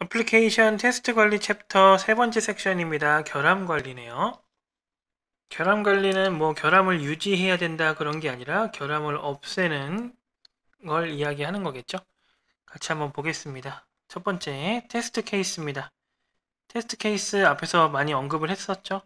애플리케이션 테스트 관리 챕터 세 번째 섹션입니다. 결함 관리네요. 결함 관리는 뭐 결함을 유지해야 된다 그런 게 아니라 결함을 없애는 걸 이야기하는 거겠죠. 같이 한번 보겠습니다. 첫 번째 테스트 케이스입니다. 테스트 케이스 앞에서 많이 언급을 했었죠.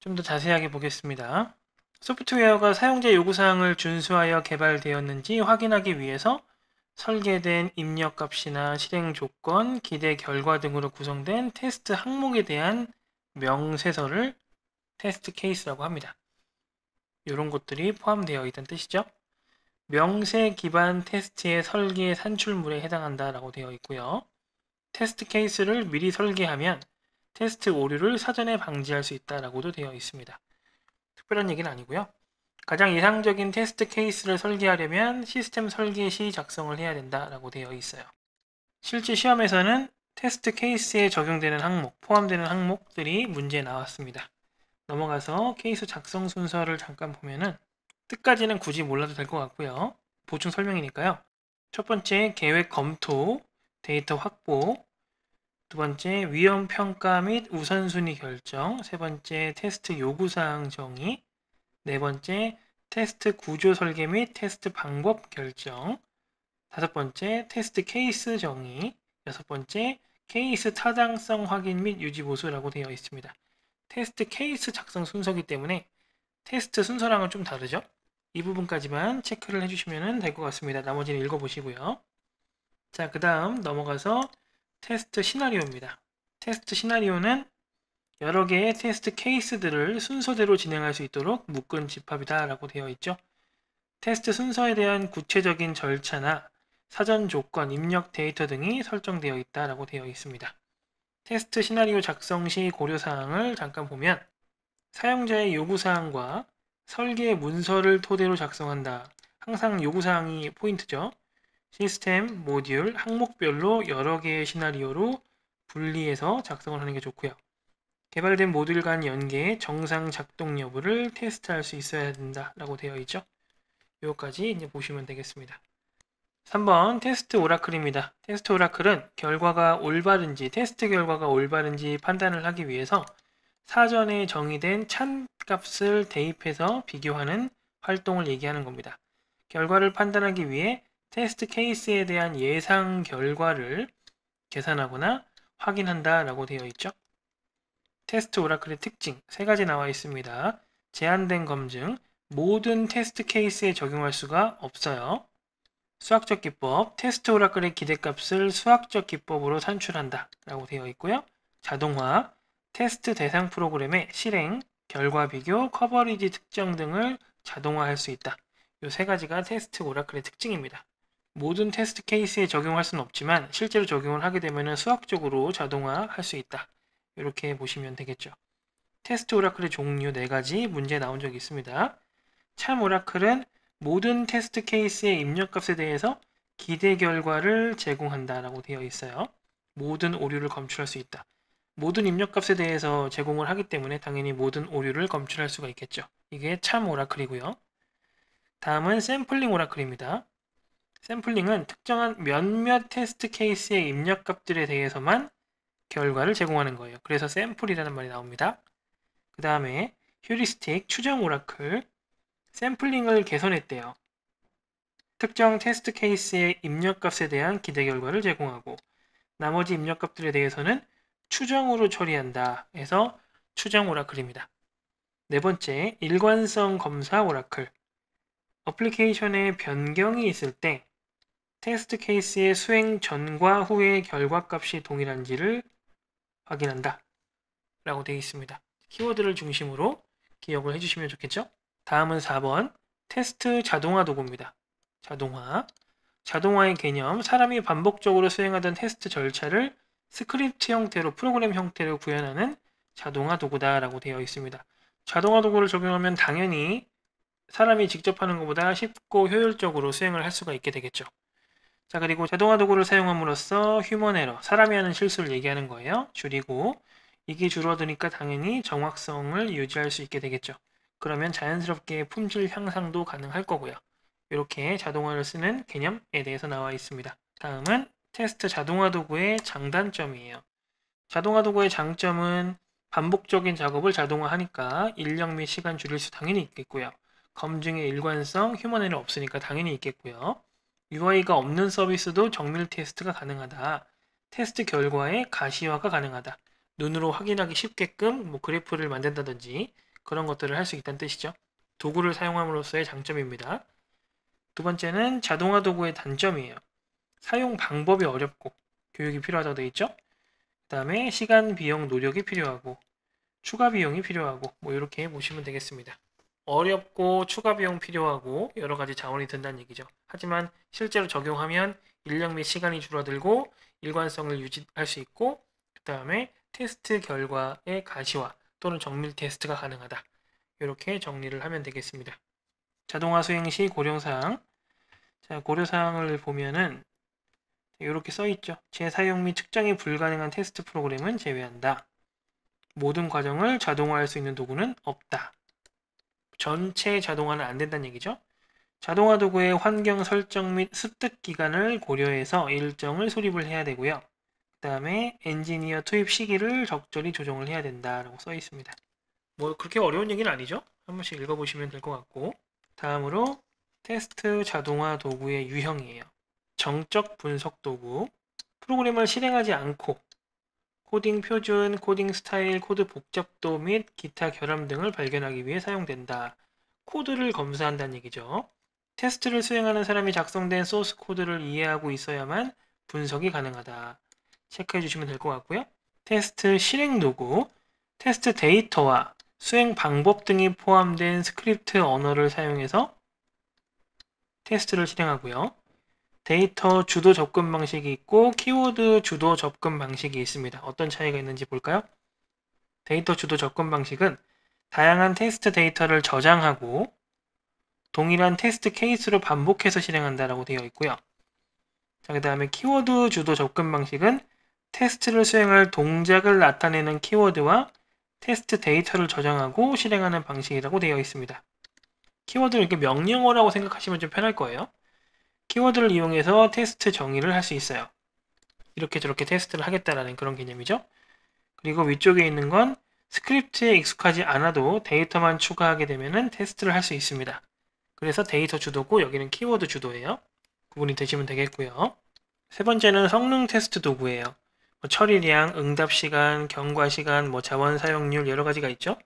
좀 더 자세하게 보겠습니다. 소프트웨어가 사용자 요구사항을 준수하여 개발되었는지 확인하기 위해서 설계된 입력값이나 실행 조건, 기대 결과 등으로 구성된 테스트 항목에 대한 명세서를 테스트 케이스라고 합니다. 이런 것들이 포함되어 있다는 뜻이죠. 명세 기반 테스트의 설계 산출물에 해당한다라고 되어 있고요. 테스트 케이스를 미리 설계하면 테스트 오류를 사전에 방지할 수 있다라고도 되어 있습니다. 특별한 얘기는 아니고요. 가장 이상적인 테스트 케이스를 설계하려면 시스템 설계 시 작성을 해야 된다라고 되어 있어요. 실제 시험에서는 테스트 케이스에 적용되는 항목, 포함되는 항목들이 문제에 나왔습니다. 넘어가서 케이스 작성 순서를 잠깐 보면은 뜻까지는 굳이 몰라도 될 것 같고요. 보충 설명이니까요. 첫 번째 계획 검토, 데이터 확보, 두 번째 위험 평가 및 우선순위 결정, 세 번째 테스트 요구사항 정의, 네 번째, 테스트 구조 설계 및 테스트 방법 결정. 다섯 번째, 테스트 케이스 정의. 여섯 번째, 케이스 타당성 확인 및 유지 보수라고 되어 있습니다. 테스트 케이스 작성 순서기 때문에 테스트 순서랑은 좀 다르죠? 이 부분까지만 체크를 해주시면 될 것 같습니다. 나머지는 읽어보시고요. 자, 그 다음 넘어가서 테스트 시나리오입니다. 테스트 시나리오는 여러 개의 테스트 케이스들을 순서대로 진행할 수 있도록 묶은 집합이다 라고 되어 있죠. 테스트 순서에 대한 구체적인 절차나 사전 조건, 입력 데이터 등이 설정되어 있다 라고 되어 있습니다. 테스트 시나리오 작성 시 고려사항을 잠깐 보면 사용자의 요구사항과 설계 문서를 토대로 작성한다. 항상 요구사항이 포인트죠. 시스템, 모듈, 항목별로 여러 개의 시나리오로 분리해서 작성을 하는 게 좋고요. 개발된 모듈 간 연계의 정상 작동 여부를 테스트할 수 있어야 된다라고 되어 있죠. 여기까지 이제 보시면 되겠습니다. 3번 테스트 오라클입니다. 테스트 오라클은 결과가 올바른지 테스트 결과가 올바른지 판단을 하기 위해서 사전에 정의된 찬 값을 대입해서 비교하는 활동을 얘기하는 겁니다. 결과를 판단하기 위해 테스트 케이스에 대한 예상 결과를 계산하거나 확인한다 라고 되어 있죠. 테스트 오라클의 특징 세 가지 나와 있습니다. 제한된 검증, 모든 테스트 케이스에 적용할 수가 없어요. 수학적 기법, 테스트 오라클의 기대값을 수학적 기법으로 산출한다 라고 되어 있고요. 자동화, 테스트 대상 프로그램의 실행, 결과 비교, 커버리지 특정 등을 자동화할 수 있다. 이 세 가지가 테스트 오라클의 특징입니다. 모든 테스트 케이스에 적용할 수는 없지만 실제로 적용을 하게 되면 수학적으로 자동화할 수 있다. 이렇게 보시면 되겠죠. 테스트 오라클의 종류 4가지 문제 나온 적이 있습니다. 참 오라클은 모든 테스트 케이스의 입력값에 대해서 기대 결과를 제공한다라고 되어 있어요. 모든 오류를 검출할 수 있다. 모든 입력값에 대해서 제공을 하기 때문에 당연히 모든 오류를 검출할 수가 있겠죠. 이게 참 오라클이고요. 다음은 샘플링 오라클입니다. 샘플링은 특정한 몇몇 테스트 케이스의 입력값들에 대해서만 결과를 제공하는 거예요. 그래서 샘플이라는 말이 나옵니다. 그 다음에 휴리스틱 추정 오라클 샘플링을 개선했대요. 특정 테스트 케이스의 입력값에 대한 기대 결과를 제공하고 나머지 입력값들에 대해서는 추정으로 처리한다 해서 추정 오라클입니다. 네 번째, 일관성 검사 오라클. 어플리케이션에 변경이 있을 때 테스트 케이스의 수행 전과 후의 결과값이 동일한지를 확인한다 라고 되어 있습니다. 키워드를 중심으로 기억을 해주시면 좋겠죠? 다음은 4번 테스트 자동화 도구입니다. 자동화 자동화의 개념, 사람이 반복적으로 수행하던 테스트 절차를 스크립트 형태로 프로그램 형태로 구현하는 자동화 도구다라고 되어 있습니다. 자동화 도구를 적용하면 당연히 사람이 직접 하는 것보다 쉽고 효율적으로 수행을 할 수가 있게 되겠죠. 자 그리고 자동화 도구를 사용함으로써 휴먼 에러, 사람이 하는 실수를 얘기하는 거예요. 줄이고 이게 줄어드니까 당연히 정확성을 유지할 수 있게 되겠죠. 그러면 자연스럽게 품질 향상도 가능할 거고요. 이렇게 자동화를 쓰는 개념에 대해서 나와 있습니다. 다음은 테스트 자동화 도구의 장단점이에요. 자동화 도구의 장점은 반복적인 작업을 자동화하니까 인력 및 시간 줄일 수 당연히 있겠고요. 검증의 일관성, 휴먼에는 없으니까 당연히 있겠고요. UI가 없는 서비스도 정밀 테스트가 가능하다. 테스트 결과에 가시화가 가능하다. 눈으로 확인하기 쉽게끔 뭐 그래프를 만든다든지 그런 것들을 할 수 있다는 뜻이죠. 도구를 사용함으로써의 장점입니다. 두 번째는 자동화 도구의 단점이에요. 사용 방법이 어렵고 교육이 필요하다고 되어 있죠. 그 다음에 시간, 비용, 노력이 필요하고 추가 비용이 필요하고 뭐 이렇게 보시면 되겠습니다. 어렵고 추가 비용 필요하고 여러 가지 자원이 든다는 얘기죠. 하지만 실제로 적용하면 인력 및 시간이 줄어들고 일관성을 유지할 수 있고 그 다음에 테스트 결과의 가시화 또는 정밀 테스트가 가능하다. 이렇게 정리를 하면 되겠습니다. 자동화 수행 시 고려사항 자, 고려사항을 보면은 이렇게 써있죠. 재사용 및 측정이 불가능한 테스트 프로그램은 제외한다. 모든 과정을 자동화할 수 있는 도구는 없다. 전체 자동화는 안 된다는 얘기죠. 자동화 도구의 환경 설정 및 습득 기간을 고려해서 일정을 수립을 해야 되고요. 그 다음에 엔지니어 투입 시기를 적절히 조정을 해야 된다라고 써 있습니다. 뭐 그렇게 어려운 얘기는 아니죠? 한 번씩 읽어보시면 될 것 같고 다음으로 테스트 자동화 도구의 유형이에요. 정적 분석 도구, 프로그램을 실행하지 않고 코딩 표준, 코딩 스타일, 코드 복잡도 및 기타 결함 등을 발견하기 위해 사용된다. 코드를 검사한다는 얘기죠. 테스트를 수행하는 사람이 작성된 소스 코드를 이해하고 있어야만 분석이 가능하다. 체크해 주시면 될 것 같고요. 테스트 실행 도구, 테스트 데이터와 수행 방법 등이 포함된 스크립트 언어를 사용해서 테스트를 실행하고요. 데이터 주도 접근 방식이 있고 키워드 주도 접근 방식이 있습니다. 어떤 차이가 있는지 볼까요? 데이터 주도 접근 방식은 다양한 테스트 데이터를 저장하고 동일한 테스트 케이스로 반복해서 실행한다라고 되어 있고요. 자, 그 다음에 키워드 주도 접근 방식은 테스트를 수행할 동작을 나타내는 키워드와 테스트 데이터를 저장하고 실행하는 방식이라고 되어 있습니다. 키워드를 이렇게 명령어라고 생각하시면 좀 편할 거예요. 키워드를 이용해서 테스트 정의를 할 수 있어요. 이렇게 저렇게 테스트를 하겠다라는 그런 개념이죠. 그리고 위쪽에 있는 건 스크립트에 익숙하지 않아도 데이터만 추가하게 되면 테스트를 할 수 있습니다. 그래서 데이터 주도고 여기는 키워드 주도예요. 구분이 되시면 되겠고요. 세 번째는 성능 테스트 도구예요. 뭐 처리량, 응답 시간, 경과 시간, 뭐 자원 사용률 여러 가지가 있죠.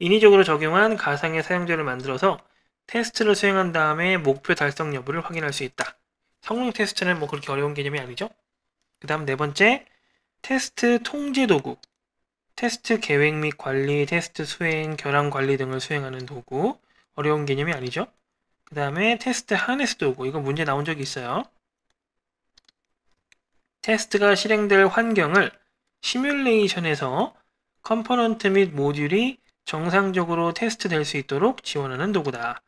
인위적으로 적용한 가상의 사용자를 만들어서 테스트를 수행한 다음에 목표 달성 여부를 확인할 수 있다. 성능 테스트는 뭐 그렇게 어려운 개념이 아니죠. 그 다음 네 번째, 테스트 통제 도구. 테스트 계획 및 관리, 테스트 수행, 결함 관리 등을 수행하는 도구. 어려운 개념이 아니죠. 그 다음에 테스트 한에서도 오고 이건 문제 나온 적이 있어요. 테스트가 실행될 환경을 시뮬레이션에서 컴포넌트 및 모듈이 정상적으로 테스트될 수 있도록 지원하는 도구다.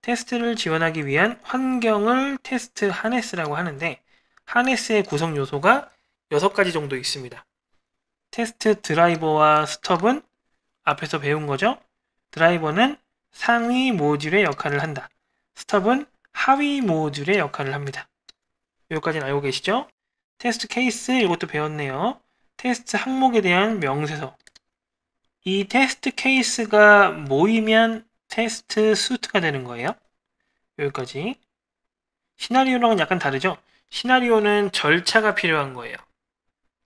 테스트를 지원하기 위한 환경을 테스트 하네스라고 하는데 하네스의 구성 요소가 6가지 정도 있습니다. 테스트 드라이버와 스톱은 앞에서 배운 거죠. 드라이버는 상위 모듈의 역할을 한다. 스탑은 하위 모듈의 역할을 합니다. 여기까지는 알고 계시죠? 테스트 케이스 이것도 배웠네요. 테스트 항목에 대한 명세서 이 테스트 케이스가 모이면 테스트 수트가 되는 거예요. 여기까지 시나리오랑은 약간 다르죠? 시나리오는 절차가 필요한 거예요.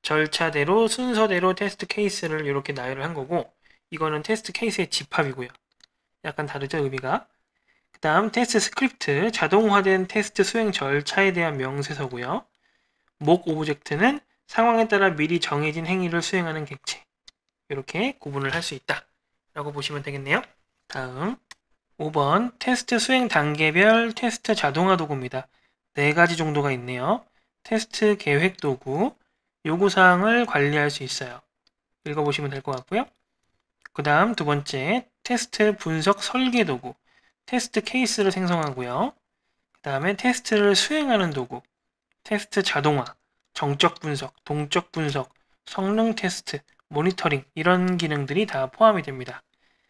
절차대로 순서대로 테스트 케이스를 이렇게 나열을 한 거고 이거는 테스트 케이스의 집합이고요. 약간 다르죠 의미가 그 다음 테스트 스크립트, 자동화된 테스트 수행 절차에 대한 명세서고요. 목 오브젝트는 상황에 따라 미리 정해진 행위를 수행하는 객체. 이렇게 구분을 할 수 있다. 라고 보시면 되겠네요. 다음 5번 테스트 수행 단계별 테스트 자동화 도구입니다. 네 가지 정도가 있네요. 테스트 계획 도구, 요구사항을 관리할 수 있어요. 읽어보시면 될 것 같고요. 그 다음 두 번째 테스트 분석 설계 도구. 테스트 케이스를 생성하고요. 그 다음에 테스트를 수행하는 도구, 테스트 자동화, 정적 분석, 동적 분석, 성능 테스트, 모니터링 이런 기능들이 다 포함이 됩니다.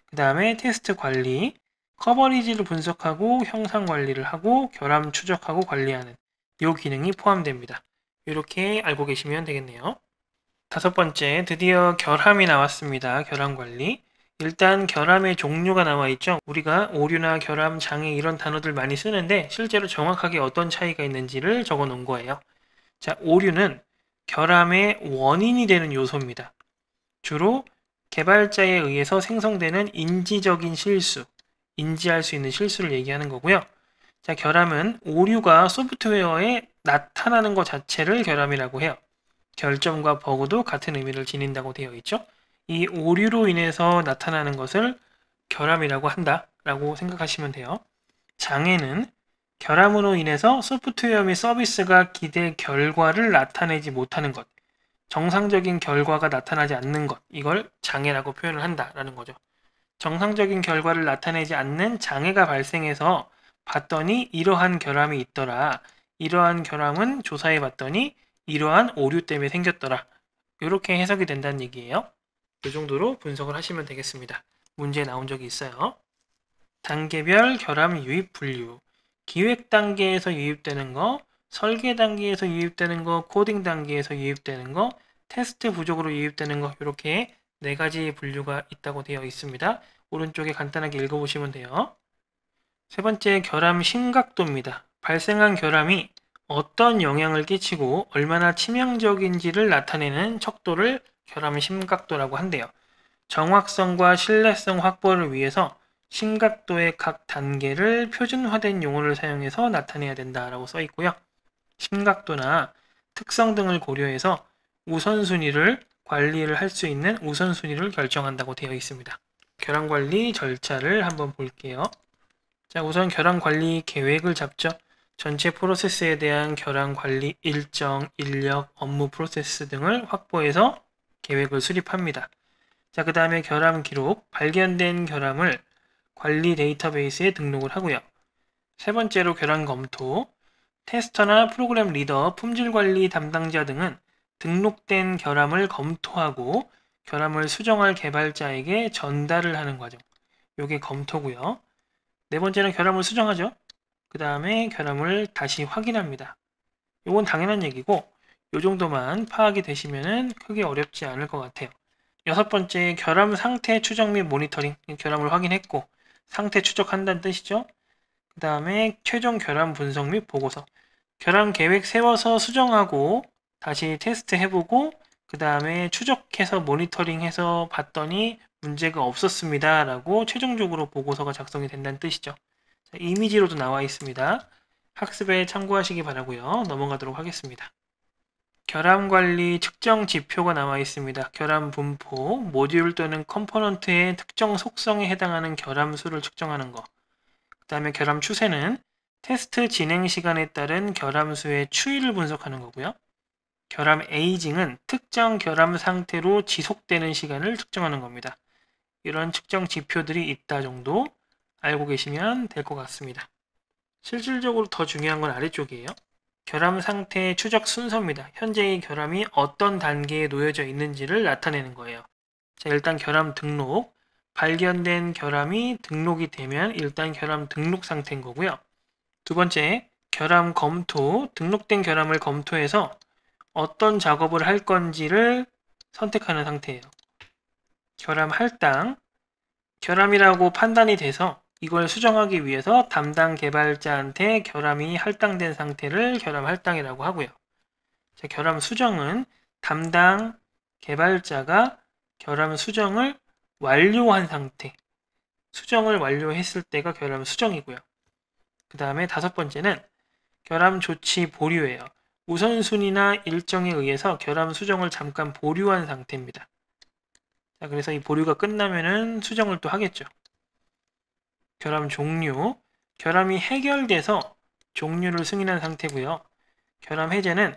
그 다음에 테스트 관리, 커버리지를 분석하고 형상 관리를 하고 결함 추적하고 관리하는 이 기능이 포함됩니다. 이렇게 알고 계시면 되겠네요. 다섯 번째, 드디어 결함이 나왔습니다. 결함 관리. 일단 결함의 종류가 나와 있죠. 우리가 오류나 결함, 장애 이런 단어들 많이 쓰는데 실제로 정확하게 어떤 차이가 있는지를 적어 놓은 거예요. 자, 오류는 결함의 원인이 되는 요소입니다. 주로 개발자에 의해서 생성되는 인지적인 실수, 인지할 수 있는 실수를 얘기하는 거고요. 자, 결함은 오류가 소프트웨어에 나타나는 것 자체를 결함이라고 해요. 결점과 버그도 같은 의미를 지닌다고 되어 있죠. 이 오류로 인해서 나타나는 것을 결함이라고 한다라고 생각하시면 돼요. 장애는 결함으로 인해서 소프트웨어 및 서비스가 기대 결과를 나타내지 못하는 것, 정상적인 결과가 나타나지 않는 것, 이걸 장애라고 표현을 한다라는 거죠. 정상적인 결과를 나타내지 않는 장애가 발생해서 봤더니 이러한 결함이 있더라. 이러한 결함은 조사해 봤더니 이러한 오류 때문에 생겼더라. 이렇게 해석이 된다는 얘기예요. 이 정도로 분석을 하시면 되겠습니다. 문제에 나온 적이 있어요. 단계별 결함 유입 분류 기획 단계에서 유입되는 거, 설계 단계에서 유입되는 거, 코딩 단계에서 유입되는 거, 테스트 부족으로 유입되는 거 이렇게 네 가지 분류가 있다고 되어 있습니다. 오른쪽에 간단하게 읽어보시면 돼요. 세 번째 결함 심각도입니다. 발생한 결함이 어떤 영향을 끼치고 얼마나 치명적인지를 나타내는 척도를 결함 심각도라고 한대요. 정확성과 신뢰성 확보를 위해서 심각도의 각 단계를 표준화된 용어를 사용해서 나타내야 된다라고 써 있고요. 심각도나 특성 등을 고려해서 우선순위를 관리를 할 수 있는 우선순위를 결정한다고 되어 있습니다. 결함관리 절차를 한번 볼게요. 자, 우선 결함관리 계획을 잡죠. 전체 프로세스에 대한 결함관리 일정, 인력, 업무 프로세스 등을 확보해서 계획을 수립합니다. 자, 그 다음에 결함 기록, 발견된 결함을 관리 데이터베이스에 등록을 하고요. 세 번째로 결함 검토, 테스터나 프로그램 리더, 품질 관리 담당자 등은 등록된 결함을 검토하고 결함을 수정할 개발자에게 전달을 하는 과정. 요게 검토고요. 네 번째는 결함을 수정하죠. 그 다음에 결함을 다시 확인합니다. 요건 당연한 얘기고 요 정도만 파악이 되시면은 크게 어렵지 않을 것 같아요. 여섯 번째, 결함 상태 추적 및 모니터링. 결함을 확인했고, 상태 추적한다는 뜻이죠. 그 다음에 최종 결함 분석 및 보고서. 결함 계획 세워서 수정하고, 다시 테스트 해보고, 그 다음에 추적해서 모니터링해서 봤더니 문제가 없었습니다. 라고 최종적으로 보고서가 작성이 된다는 뜻이죠. 자, 이미지로도 나와 있습니다. 학습에 참고하시기 바라고요 넘어가도록 하겠습니다. 결함관리 측정 지표가 나와 있습니다. 결함 분포, 모듈 또는 컴포넌트의 특정 속성에 해당하는 결함수를 측정하는 것. 그 다음에 결함 추세는 테스트 진행 시간에 따른 결함수의 추이를 분석하는 거고요. 결함 에이징은 특정 결함 상태로 지속되는 시간을 측정하는 겁니다. 이런 측정 지표들이 있다 정도 알고 계시면 될 것 같습니다. 실질적으로 더 중요한 건 아래쪽이에요. 결함 상태의 추적 순서입니다. 현재의 결함이 어떤 단계에 놓여져 있는지를 나타내는 거예요. 자, 일단 결함 등록. 발견된 결함이 등록이 되면 일단 결함 등록 상태인 거고요. 두 번째, 결함 검토. 등록된 결함을 검토해서 어떤 작업을 할 건지를 선택하는 상태예요. 결함 할당. 결함이라고 판단이 돼서 이걸 수정하기 위해서 담당 개발자한테 결함이 할당된 상태를 결함 할당이라고 하고요. 자, 결함 수정은 담당 개발자가 결함 수정을 완료한 상태 수정을 완료했을 때가 결함 수정이고요. 그 다음에 다섯 번째는 결함 조치 보류예요. 우선순위나 일정에 의해서 결함 수정을 잠깐 보류한 상태입니다. 자, 그래서 이 보류가 끝나면은 수정을 또 하겠죠. 결함 종류, 결함이 해결돼서 종류를 승인한 상태고요. 결함 해제는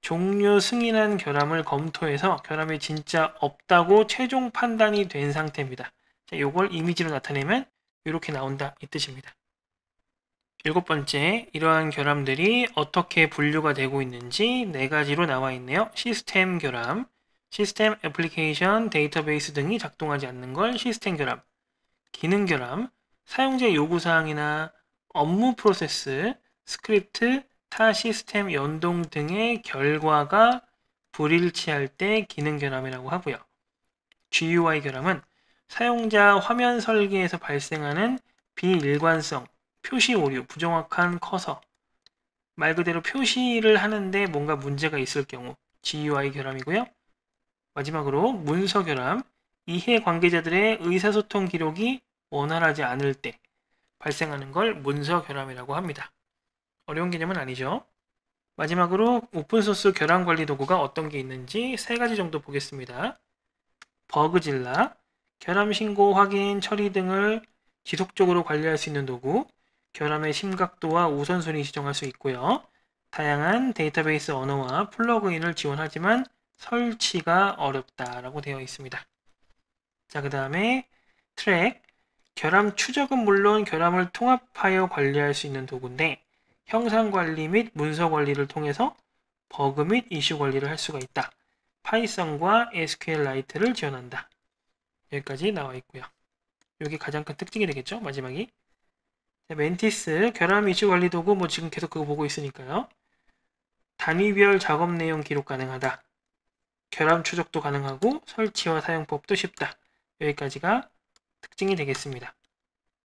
종류 승인한 결함을 검토해서 결함이 진짜 없다고 최종 판단이 된 상태입니다. 자, 이걸 이미지로 나타내면 이렇게 나온다 이 뜻입니다. 일곱 번째, 이러한 결함들이 어떻게 분류가 되고 있는지 네 가지로 나와 있네요. 시스템 결함, 시스템 애플리케이션, 데이터베이스 등이 작동하지 않는 걸 시스템 결함, 기능 결함, 사용자 요구사항이나 업무 프로세스, 스크립트, 타 시스템 연동 등의 결과가 불일치할 때 기능 결함이라고 하고요. GUI 결함은 사용자 화면 설계에서 발생하는 비일관성, 표시 오류, 부정확한 커서, 말 그대로 표시를 하는데 뭔가 문제가 있을 경우 GUI 결함이고요. 마지막으로 문서 결함, 이해 관계자들의 의사소통 기록이 원활하지 않을 때 발생하는 걸 문서 결함이라고 합니다. 어려운 개념은 아니죠. 마지막으로 오픈소스 결함 관리 도구가 어떤 게 있는지 세 가지 정도 보겠습니다. 버그질라, 결함 신고 확인 처리 등을 지속적으로 관리할 수 있는 도구, 결함의 심각도와 우선순위 지정할 수 있고요. 다양한 데이터베이스 언어와 플러그인을 지원하지만 설치가 어렵다라고 되어 있습니다. 자, 그 다음에 트랙, 결함 추적은 물론 결함을 통합하여 관리할 수 있는 도구인데 형상 관리 및 문서 관리를 통해서 버그 및 이슈 관리를 할 수가 있다. 파이썬과 SQLite를 지원한다. 여기까지 나와 있고요. 이게 가장 큰 특징이 되겠죠? 마지막이. 자, 멘티스 결함 이슈 관리 도구 뭐 지금 계속 그거 보고 있으니까요. 단위별 작업 내용 기록 가능하다. 결함 추적도 가능하고 설치와 사용법도 쉽다. 여기까지가 특징이 되겠습니다.